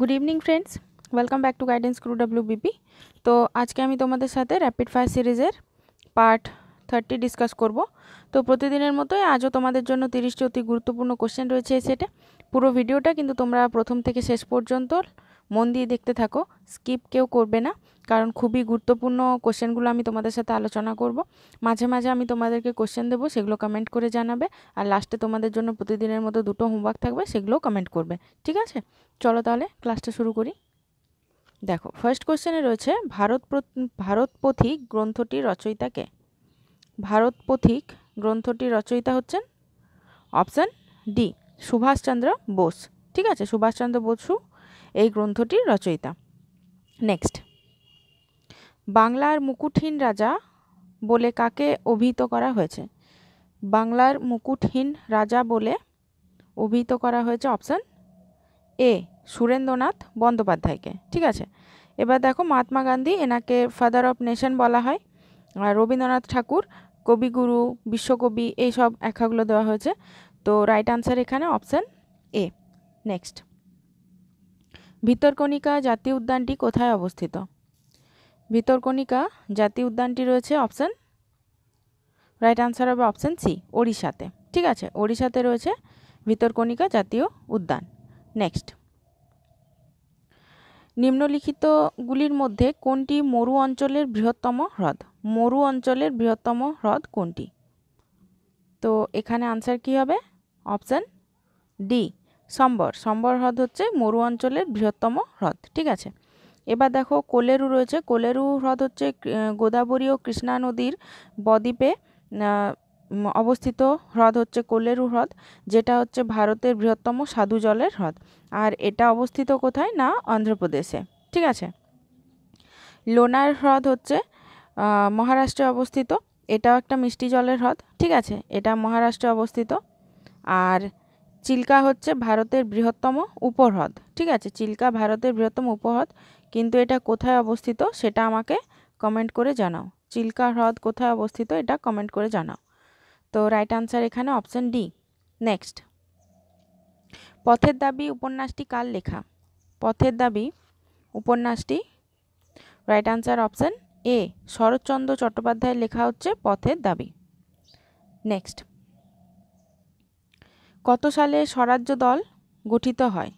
good evening friends welcome back to guidance crew BP তো আজকে আমি তোমাদের সাথে র্যাপিড ফায়ার সিরিজের পার্ট থার্টি ডিসকাস করব তো প্রতিদিনের মতোই আজও তোমাদের জন্য তিরিশটি অতি গুরুত্বপূর্ণ কোশ্চেন রয়েছে এই সেটে পুরো ভিডিওটা কিন্তু তোমরা প্রথম থেকে শেষ পর্যন্ত মন দিয়ে দেখতে থাকো স্কিপ কেউ করবে না কারণ খুবই গুরুত্বপূর্ণ কোশ্চেনগুলো আমি তোমাদের সাথে আলোচনা করব মাঝে মাঝে আমি তোমাদেরকে কোশ্চেন দেবো সেগুলো কমেন্ট করে জানাবে আর লাস্টে তোমাদের জন্য প্রতিদিনের মতো দুটো হোমওয়ার্ক থাকবে সেগুলোও কমেন্ট করবে ঠিক আছে চলো তাহলে ক্লাসটা শুরু করি দেখো ফার্স্ট কোশ্চেনে রয়েছে ভারত ভারত পথিক গ্রন্থটির রচয়িতাকে ভারত পথিক গ্রন্থটির রচয়িতা হচ্ছেন অপশান ডি সুভাষচন্দ্র বোস ঠিক আছে সুভাষচন্দ্র বসু এই গ্রন্থটির রচয়িতা নেক্সট বাংলার মুকুটহীন রাজা বলে কাকে অভিহিত করা হয়েছে বাংলার মুকুটহীন রাজা বলে অভিহিত করা হয়েছে অপশান এ সুরেন্দ্রনাথ বন্দ্যোপাধ্যায়কে ঠিক আছে এবার দেখো মহাত্মা গান্ধী এনাকে ফাদার অফ নেশন বলা হয় আর রবীন্দ্রনাথ ঠাকুর কবিগুরু বিশ্বকবি এইসব একাগুলো দেওয়া হয়েছে তো রাইট আনসার এখানে অপশান এ নেক্সট ভিতরকণিকা জাতীয় উদ্যানটি কোথায় অবস্থিত ভিতরকণিকা জাতীয় উদ্যানটি রয়েছে অপশান রাইট আনসার হবে অপশান সি ওড়িশাতে ঠিক আছে ওড়িশাতে রয়েছে ভিতরকণিকা জাতীয় উদ্যান নেক্সট নিম্নলিখিতগুলির মধ্যে কোনটি মরু অঞ্চলের বৃহত্তম হ্রদ মরু অঞ্চলের বৃহত্তম হ্রদ কোনটি তো এখানে আনসার কি হবে অপশান ডি সম্বর সম্বর হ্রদ হচ্ছে মরু অঞ্চলের বৃহত্তম হ্রদ ঠিক আছে এবার দেখো কোলেরু রয়েছে কোলেরু হ্রদ হচ্ছে গোদাবরী ও কৃষ্ণা নদীর বদ্বীপে অবস্থিত হ্রদ হচ্ছে কোলেরু হ্রদ যেটা হচ্ছে ভারতের বৃহত্তম সাধু জলের হ্রদ আর এটা অবস্থিত কোথায় না অন্ধ্রপ্রদেশে ঠিক আছে লোনার হ্রদ হচ্ছে মহারাষ্ট্রে অবস্থিত এটাও একটা মিষ্টি জলের হ্রদ ঠিক আছে এটা মহারাষ্ট্রে অবস্থিত আর চিল্কা হচ্ছে ভারতের বৃহত্তম উপহ্রদ ঠিক আছে চিল্কা ভারতের বৃহত্তম উপহ্রদ কিন্তু এটা কোথায় অবস্থিত সেটা আমাকে কমেন্ট করে জানাও চিল্কা হ্রদ কোথায় অবস্থিত এটা কমেন্ট করে জানাও তো রাইট আনসার এখানে option D next Pather Dabi উপন্যাসটি কার লেখা পথের দাবি উপন্যাসটি right answer option A Saratchandra চট্টোপাধ্যায়ের লেখা হচ্ছে পথের দাবি নেক্সট কত সালে স্বরাজ্য দল গঠিত হয়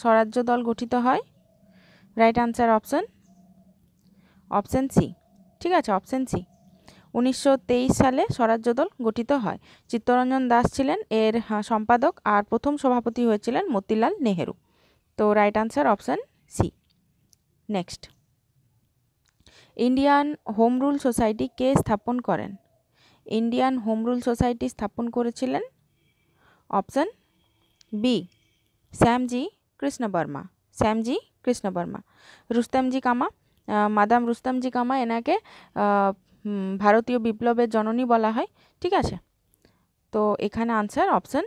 স্বরাজ্য দল গঠিত হয় right answer option option C ঠিক আছে অপশন সি উনিশশো সালে স্বরাজ্য দল গঠিত হয় চিত্তরঞ্জন দাস ছিলেন এর সম্পাদক আর প্রথম সভাপতি হয়েছিলেন মতিলাল নেহেরু তো right answer option C next Indian home rule society কে স্থাপন করেন ইন্ডিয়ান হোম রুল সোসাইটি স্থাপন করেছিলেন option B Shyamji Krishna Varma Shyamji Krishna Varma Rustamji Cama madam রুস্তামজি কামা এনাকে ভারতীয় বিপ্লবের জননী বলা হয় ঠিক আছে তো এখানে answer option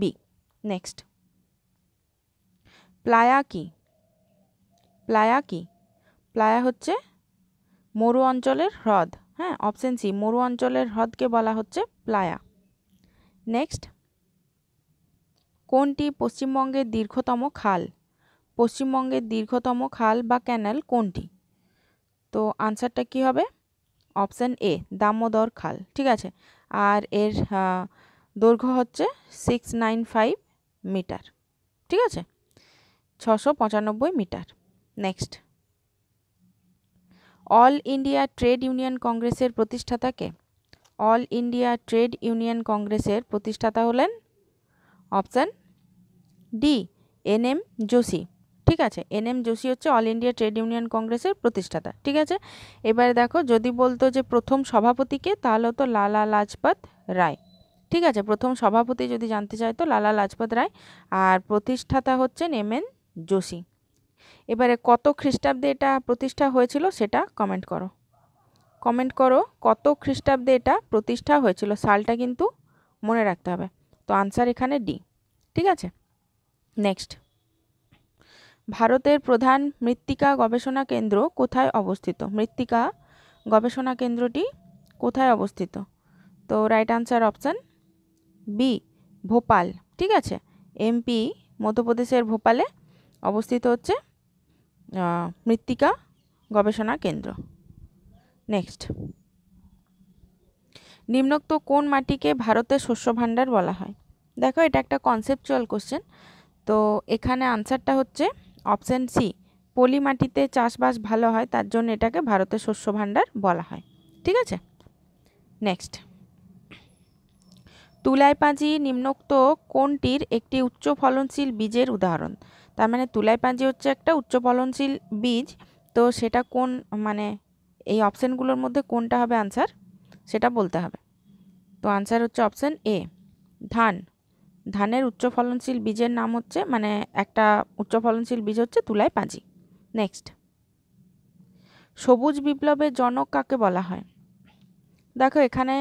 B next playa কি প্লায়া কি প্লায়া হচ্ছে মরু অঞ্চলের হ্রদ হ্যাঁ অপশান সি মরু অঞ্চলের হ্রদকে বলা হচ্ছে প্লায়া নেক্সট কোনটি পশ্চিমবঙ্গের দীর্ঘতম খাল পশ্চিমবঙ্গের দীর্ঘতম খাল বা ক্যানাল কোনটি তো আনসারটা কি হবে অপশান এ দামোদর খাল ঠিক আছে আর এর দৈর্ঘ্য হচ্ছে সিক্স নাইন ফাইভ মিটার ঠিক আছে ছশো পঁচানব্বই metre next all India trade union কংগ্রেসের প্রতিষ্ঠাতাকে অল ইন্ডিয়া ট্রেড ইউনিয়ন কংগ্রেসের প্রতিষ্ঠাতা হলেন option D N M Joshi ঠিক আছে এন এম জোশী হচ্ছে অল ইন্ডিয়া ট্রেড ইউনিয়ন কংগ্রেসের প্রতিষ্ঠাতা ঠিক আছে এবারে দেখো যদি বলতো যে প্রথম সভাপতিকে তাহলে তো লালা লাজপত রায় ঠিক আছে প্রথম সভাপতি যদি জানতে চাই তো লালা লাজপত রায় আর প্রতিষ্ঠাতা হচ্ছেন এম এন যোশী এবারে কত খ্রিস্টাব্দে এটা প্রতিষ্ঠা হয়েছিল সেটা কমেন্ট করো কমেন্ট করো কত খ্রিস্টাব্দে এটা প্রতিষ্ঠা হয়েছিল সালটা কিন্তু মনে রাখতে হবে তো আনসার এখানে ডি ঠিক আছে নেক্সট ভারতের প্রধান মৃত্তিকা গবেষণা কেন্দ্র কোথায় অবস্থিত মৃত্তিকা গবেষণা কেন্দ্রটি কোথায় অবস্থিত তো right answer option B Bhopal ঠিক আছে এমপি মধ্যপ্রদেশের ভোপালে অবস্থিত হচ্ছে মৃত্তিকা গবেষণা কেন্দ্র নেক্সট নিম্নোক্ত কোন মাটিকে ভারতের শস্য ভাণ্ডার বলা হয় দেখো এটা একটা কনসেপচুয়াল কোশ্চেন তো এখানে আনসারটা হচ্ছে অপশান সি পলি মাটিতে চাষবাস ভালো হয় তার জন্য এটাকে ভারতের শস্য ভাণ্ডার বলা হয় ঠিক আছে নেক্সট তুলাই পাঁজি নিম্নোক্ত কোনটির একটি উচ্চ ফলনশীল বীজের উদাহরণ তার মানে তুলাই পাঁজি হচ্ছে একটা উচ্চ ফলনশীল বীজ তো সেটা কোন মানে এই অপশানগুলোর মধ্যে কোনটা হবে আনসার সেটা বলতে হবে তো আনসার হচ্ছে অপশান এ ধান ধানের উচ্চ ফলনশীল বীজের নাম হচ্ছে মানে একটা উচ্চ ফলনশীল বীজ হচ্ছে তুলাই পাঁজি নেক্সট সবুজ বিপ্লবের জনক কাকে বলা হয় দেখো এখানে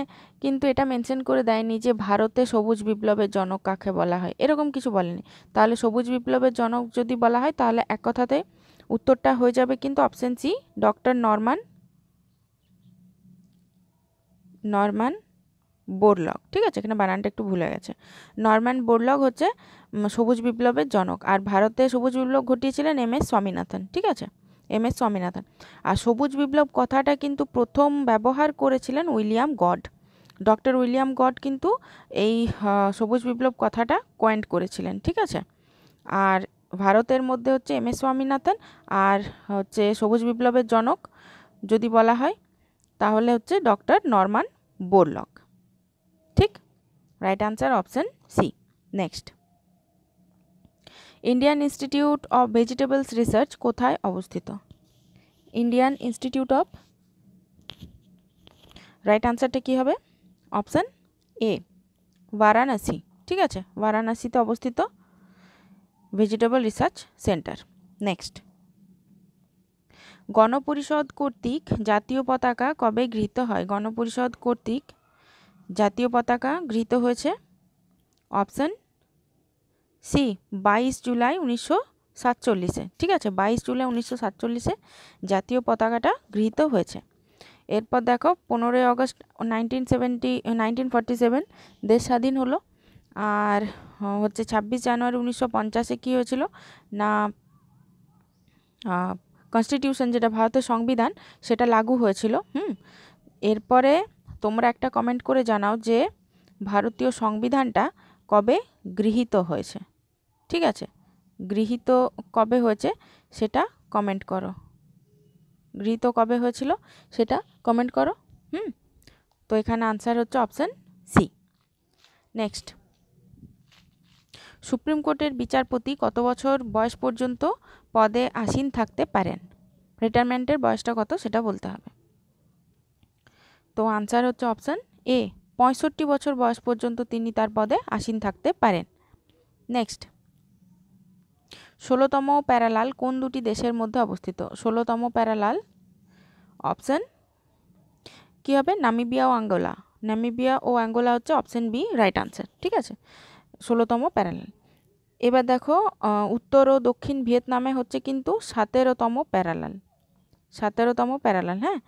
কিন্তু এটা মেনশন করে দেয়নি যে ভারতে সবুজ বিপ্লবের জনক কাকে বলা হয় এরকম কিছু বলেনি তাহলে সবুজ বিপ্লবের জনক যদি বলা হয় তাহলে এক কথাতে উত্তরটা হয়ে যাবে কিন্তু option C doctor Norman Norman Borlaug ঠিক আছে এখানে বানানটা একটু ভুলে গেছে নরম্যান বোরলগ হচ্ছে সবুজ বিপ্লবের জনক আর ভারতে সবুজ বিপ্লব ঘটিয়েছিলেন এম এস স্বামীনাথন ঠিক আছে এম এস স্বামীনাথন আর সবুজ বিপ্লব কথাটা কিন্তু প্রথম ব্যবহার করেছিলেন William Gaud doctor William Gaud কিন্তু এই সবুজ বিপ্লব কথাটা কয়েন্ট করেছিলেন ঠিক আছে আর ভারতের মধ্যে হচ্ছে এম এস স্বামীনাথন আর হচ্ছে সবুজ বিপ্লবের জনক যদি বলা হয় তাহলে হচ্ছে ডক্টর নরমান বোরলক ঠিক right answer option C next Indian institute of vegetables research কোথায় অবস্থিত ইন্ডিয়ান ইনস্টিটিউট অফ রাইট আনসারটা কী হবে অপশান এ বারাণসী ঠিক আছে বারাণসীতে অবস্থিত ভেজিটেবল রিসার্চ সেন্টার নেক্সট গণপরিষদ কর্তৃক জাতীয় পতাকা কবে গৃহীত হয় গণপরিষদ কর্তৃক জাতীয় পতাকা গৃহীত হয়েছে অপশান সি বাইশ জুলাই উনিশশো সাতচল্লিশে ঠিক আছে বাইশ জুলাই উনিশশো সাতচল্লিশে জাতীয় পতাকাটা গৃহীত হয়েছে এরপর দেখো পনেরোই August nineteen seventy nineteen forty seven দেশ স্বাধীন হলো আর হচ্ছে ছাব্বিশ জানুয়ারি উনিশশো পঞ্চাশে কী হয়েছিল না কনস্টিটিউশন যেটা ভারতের সংবিধান সেটা লাগু হয়েছিল হুম এরপরে তোমরা একটা কমেন্ট করে জানাও যে ভারতীয় সংবিধানটা কবে গৃহীত হয়েছে ঠিক আছে গৃহীত কবে হয়েছে সেটা কমেন্ট করো গৃহীত কবে হয়েছিল সেটা কমেন্ট করো হুম তো এখানে আনসার হচ্ছে অপশান সি নেক্সট সুপ্রিম কোর্টের বিচারপতি কত বছর বয়স পর্যন্ত পদে আসীন থাকতে পারেন রিটায়ারমেন্টের বয়সটা কত সেটা বলতে হবে তো আনসার হচ্ছে অপশান এ পঁয়ষট্টি বছর বয়স পর্যন্ত তিনি তার পদে আসীন থাকতে পারেন নেক্সট ষোলোতম প্যারালাল কোন দুটি দেশের মধ্যে অবস্থিত ষোলোতম প্যারালাল অপশান কি হবে নামিবিয়া ও আঙ্গোলা নামিবিয়া ও অ্যাঙ্গোলা হচ্ছে অপশান বি রাইট আনসার ঠিক আছে ষোলোতম প্যারালাল এবার দেখো উত্তর ও দক্ষিণ ভিয়েতনামে হচ্ছে কিন্তু সতেরোতম প্যারালাল সতেরোতম প্যারালাল হ্যাঁ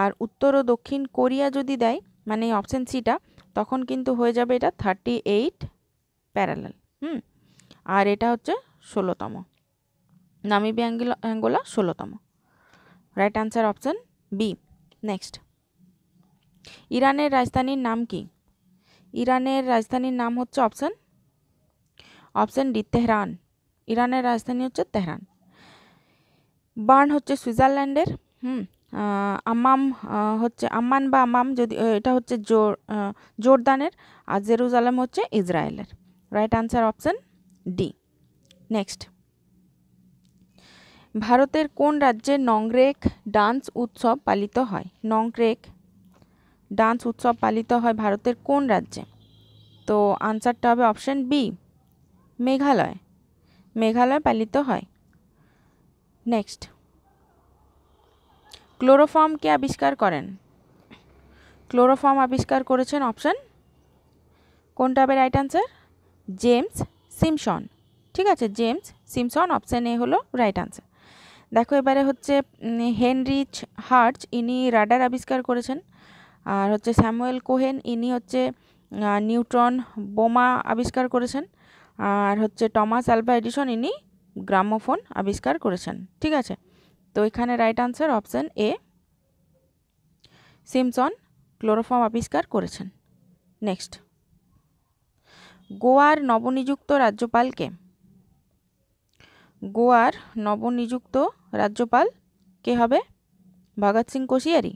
আর উত্তর ও দক্ষিণ কোরিয়া যদি দেয় মানে অপশান সিটা তখন কিন্তু হয়ে যাবে এটা থার্টি এইট প্যারালাল হুম আর এটা হচ্ছে ষোলোতম নামিবি অ্যাঙ্গিলা অ্যাঙ্গোলা ষোলোতম right answer option B next ইরানের রাজধানীর নাম কি ইরানের রাজধানীর নাম হচ্ছে অপশান অপশান ডি তেহরান ইরানের রাজধানী হচ্ছে তেহরান বার্ন হচ্ছে সুইজারল্যান্ডের হুম আমাম হচ্ছে আম্মান বা আমাম যদি এটা হচ্ছে জোর জোরদানের আর জেরুজালাম হচ্ছে ইসরায়েলের right answer option D next ভারতের কোন রাজ্যে নংরেক ডান্স উৎসব পালিত হয় নংরেক ডান্স উৎসব পালিত হয় ভারতের কোন রাজ্যে তো আনসারটা হবে অপশান বি মেঘালয় মেঘালয় পালিত হয় নেক্সট ক্লোরোফর্ম কে আবিষ্কার করেন ক্লোরোফর্ম আবিষ্কার করেছেন অপশন কোনটা হবে রাইট আনসার জেমস সিমসন ঠিক আছে জেমস সিমসন অপশান এ হলো রাইট আনসার দেখো এবারে হচ্ছে হেনরিচ হার্চ ইনি রাডার আবিষ্কার করেছেন আর হচ্ছে স্যামুয়েল কোহেন ইনি হচ্ছে নিউট্রন বোমা আবিষ্কার করেছেন আর হচ্ছে টমাস অ্যালবা এডিশন ইনি গ্রামোফোন আবিষ্কার করেছেন ঠিক আছে তো এখানে right answer option A Simpson chloroform আবিষ্কার করেছেন নেক্সট গোয়ার নবনিযুক্ত রাজ্যপালকে গোয়ার নবনিযুক্ত রাজ্যপাল কে হবে ভগৎ সিং কোশিয়ারি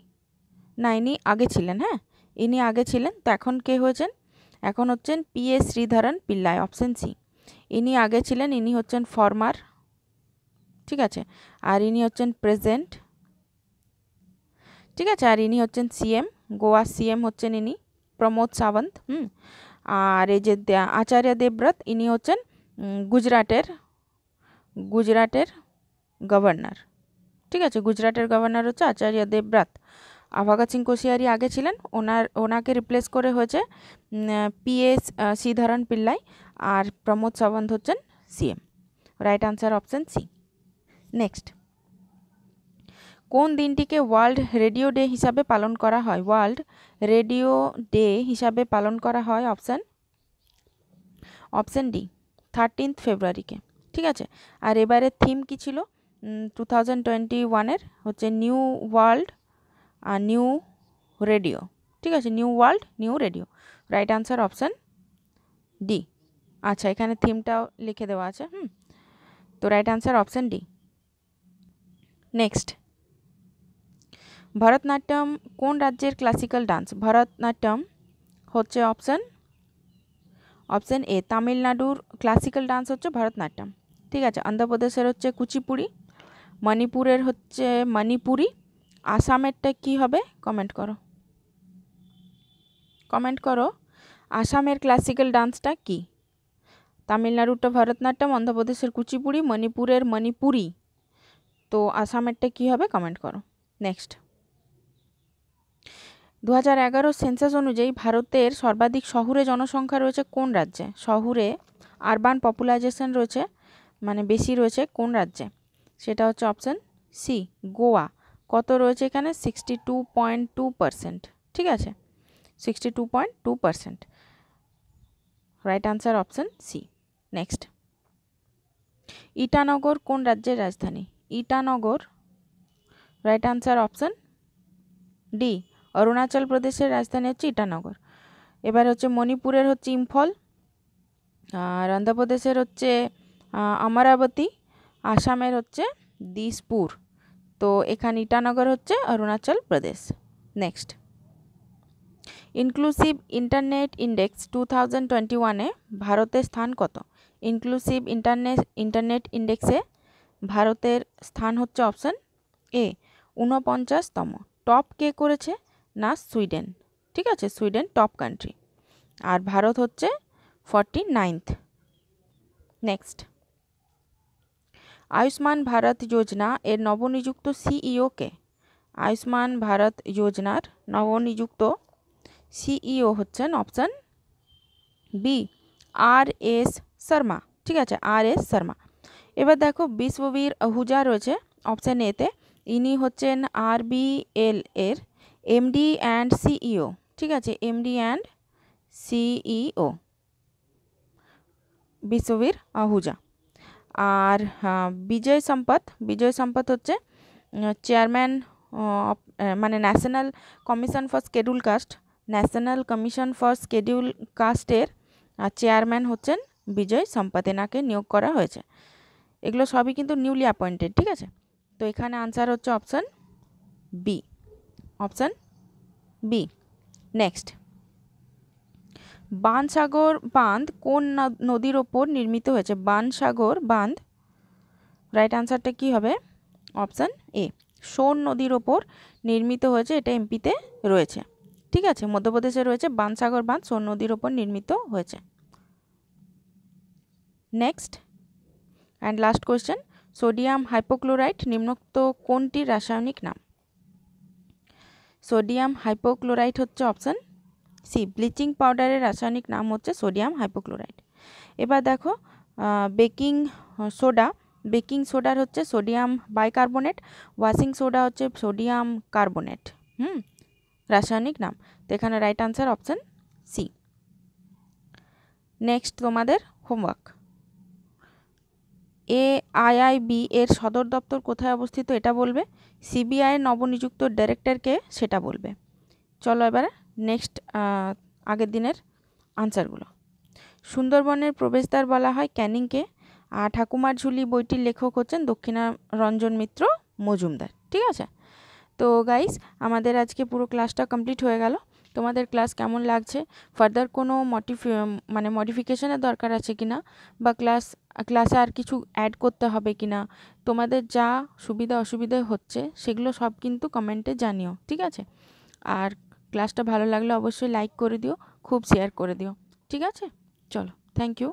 না ইনি আগে ছিলেন হ্যাঁ ইনি আগে ছিলেন তো এখন কে হয়েছেন এখন হচ্ছেন P A Sreedharan Pillai option C ইনি আগে ছিলেন ইনি হচ্ছেন ফর্মার ঠিক আছে আর ইনি হচ্ছেন প্রেজেন্ট ঠিক আছে আর ইনি হচ্ছেন সিএম গোয়া সিএম হচ্ছেন ইনি প্রমোদ সাবন্ত হুম আর এই যে আচার্য দেবব্রত ইনি হচ্ছেন গুজরাটের গুজরাটের গভর্নর ঠিক আছে গুজরাটের গভর্নর হচ্ছে আচার্য দেবব্রত আভাগা সিং কোশিয়ারি আগে ছিলেন ওনার ওনাকে রিপ্লেস করে হয়েছে পিএস শ্রীধরন পিল্লাই আর প্রমোদ সাবন্ত হচ্ছেন CM right answer option C next কোন দিনটিকে ওয়ার্ল্ড রেডিও ডে হিসাবে পালন করা হয় ওয়ার্ল্ড রেডিও ডে হিসাবে পালন করা হয় অপশান অপশান ডি থার্টিন্থ ফেব্রুয়ারিকে ঠিক আছে আর এবারে থিম কি ছিল টু থাউজেন্ড টোয়েন্টি ওয়ানের হচ্ছে নিউ ওয়ার্ল্ড আর নিউ রেডিও ঠিক আছে new world new radio right answer option D আচ্ছা এখানে থিমটাও লিখে দেওয়া আছে হুম তো right answer option D next Bharatanatyam কোন রাজ্যের ক্লাসিক্যাল ডান্স ভরতনাট্যম হচ্ছে অপশান অপশান এ তামিলনাড়ুর ক্লাসিক্যাল ডান্স হচ্ছে ভরতনাট্যম ঠিক আছে অন্ধ্রপ্রদেশের হচ্ছে কুচিপুড়ি মণিপুরের হচ্ছে মণিপুরী আসামেরটা কি হবে কমেন্ট করো কমেন্ট করো আসামের ক্লাসিক্যাল ডান্সটা কি তামিলনাড়ুটা ভরতনাট্যম অন্ধ্রপ্রদেশের কুচিপুড়ি মণিপুরের মণিপুরি তো আসামেরটা কি হবে কমেন্ট করো নেক্সট দু হাজার এগারো সেন্সাস অনুযায়ী ভারতের সর্বাধিক শহুরে জনসংখ্যা রয়েছে কোন রাজ্যে শহুরে আরবান পপুলাইজেশন রয়েছে মানে বেশি রয়েছে কোন রাজ্যে সেটা হচ্ছে অপশান সি গোয়া কত রয়েছে এখানে sixty two point two percent ঠিক আছে sixty two point two percent right answer option C next Itanagar কোন রাজ্যের রাজধানী Itanagar right answer option D Arunachal প্রদেশের রাজধানী হচ্ছে ইটানগর এবার হচ্ছে মণিপুরের হচ্ছে ইম্ফল আর অন্ধ্রপ্রদেশের হচ্ছে অমরাবতী আসামের হচ্ছে দিসপুর তো এখানে ইটানগর হচ্ছে Arunachal Pradesh next inclusive internet index two thousand twenty ওয়ানে ভারতের স্থান কত ইনক্লুসিভ ইন্টারনেট ইন্টারনেট ইন্ডেক্সে ভারতের স্থান হচ্ছে অপশান এ ঊনপঞ্চাশতম টপ কে করেছে না সুইডেন ঠিক আছে সুইডেন টপ কান্ট্রি আর ভারত হচ্ছে forty ninth next Ayushman Bharat Yojana এর নবনিযুক্ত সিইও e কে আয়ুষ্মান ভারত যোজনার নবনিযুক্ত সিইও e হচ্ছেন option B R S Sharma ঠিক আছে আর এস শর্মা এবার দেখো বিশ্ববীর আহুজা রয়েছে অপশান এতে ইনি হচ্ছেন আর এল এর এমডি অ্যান্ড সিইও ঠিক আছে MD and CEO e Vishwavir Ahuja আর বিজয় সম্পদ বিজয় সম্পদ হচ্ছে চেয়ারম্যান uh, মানে national commission for scheduled caste national commission for scheduled কাস্টের চেয়ারম্যান হচ্ছেন বিজয় সম্পদ এনাকে নিয়োগ করা হয়েছে এগুলো সবই কিন্তু নিউলি অ্যাপয়েন্টেড ঠিক আছে তো এখানে আনসার হচ্ছে option B option B next Bansagar বাঁধ কোন নদীর ওপর নির্মিত হয়েছে বানসাগর বাঁধ রাইট আনসারটা কি হবে অপশান এ সোন নদীর ওপর নির্মিত হয়েছে এটা এমপিতে রয়েছে ঠিক আছে মধ্যপ্রদেশে রয়েছে বানসাগর বাঁধ সোন নদীর ওপর নির্মিত হয়েছে next and last question sodium hypochlorite নিম্নোক্ত কোনটির রাসায়নিক নাম সোডিয়াম হাইপোক্লোরাইট হচ্ছে অপশান সি ব্লিচিং পাউডারের রাসায়নিক নাম হচ্ছে সোডিয়াম হাইপোক্লোরাইড এবার দেখো বেকিং সোডা বেকিং সোডার হচ্ছে সোডিয়াম বাইকার্বোনেট ওয়াশিং সোডা হচ্ছে সোডিয়াম কার্বোনেট হুম রাসায়নিক নাম তো এখানে right answer option C next তোমাদের হোমওয়ার্ক এ আইআইবি এর সদর দপ্তর কোথায় অবস্থিত এটা বলবে সিবিআইয়ের নবনিযুক্ত ডাইরেক্টরকে সেটা বলবে চলো এবারে নেক্সট আগের দিনের আনসারগুলো সুন্দরবনের প্রবেশদ্বার বলা হয় ক্যানিংকে আর ঠাকুমার ঝুলি বইটির লেখক হচ্ছেন দক্ষিণা রঞ্জন মিত্র মজুমদার ঠিক আছে তো গাইস আমাদের আজকে পুরো ক্লাসটা কমপ্লিট হয়ে গেল তোমাদের ক্লাস কেমন লাগছে ফার্দার কোনো মডিফি মানে মডিফিকেশানের দরকার আছে কি না বা ক্লাস ক্লাসে আর কিছু অ্যাড করতে হবে কি না তোমাদের যা সুবিধা অসুবিধা হচ্ছে সেগুলো সব কিন্তু কমেন্টে জানিও ঠিক আছে আর ক্লাসটা ভালো লাগলে অবশ্যই লাইক করে দিও খুব শেয়ার করে দিও ঠিক আছে চলো থ্যাংক ইউ